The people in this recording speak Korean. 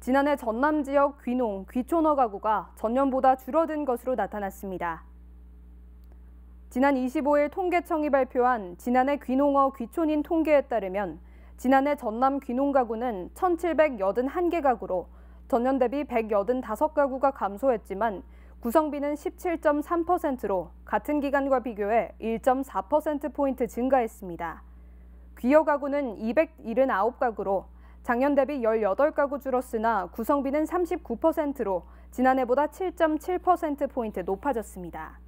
지난해 전남 지역 귀농, 귀촌어 가구가 전년보다 줄어든 것으로 나타났습니다. 지난 25일 통계청이 발표한 지난해 귀농어 귀촌인 통계에 따르면 지난해 전남 귀농 가구는 1,781개 가구로 전년 대비 185가구가 감소했지만 구성비는 17.3%로 같은 기간과 비교해 1.4%포인트 증가했습니다. 귀여 가구는 279가구로 작년 대비 18가구 줄었으나 구성비는 39%로 지난해보다 7.7%포인트 높아졌습니다.